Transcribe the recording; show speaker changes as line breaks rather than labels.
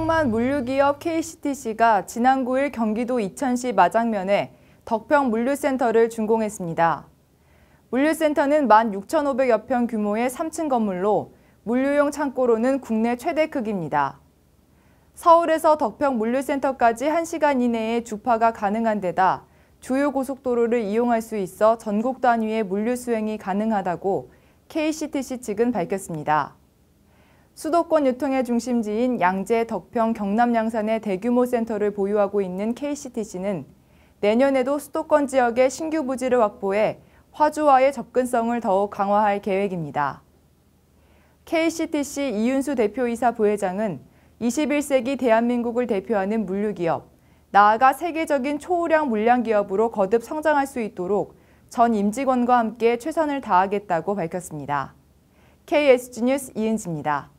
황만 물류기업 KCTC가 지난 9일 경기도 이천시 마장면에 덕평 물류센터를 준공했습니다. 물류센터는 16,500여 평 규모의 3층 건물로 물류용 창고로는 국내 최대 크기입니다. 서울에서 덕평 물류센터까지 1시간 이내에 주파가 가능한 데다 주요 고속도로를 이용할 수 있어 전국 단위의 물류 수행이 가능하다고 KCTC 측은 밝혔습니다. 수도권 유통의 중심지인 양재, 덕평, 경남 양산의 대규모 센터를 보유하고 있는 KCTC는 내년에도 수도권 지역의 신규 부지를 확보해 화주와의 접근성을 더욱 강화할 계획입니다. KCTC 이윤수 대표이사 부회장은 21세기 대한민국을 대표하는 물류기업, 나아가 세계적인 초우량 물량기업으로 거듭 성장할 수 있도록 전 임직원과 함께 최선을 다하겠다고 밝혔습니다. KSG 뉴스 이은지입니다.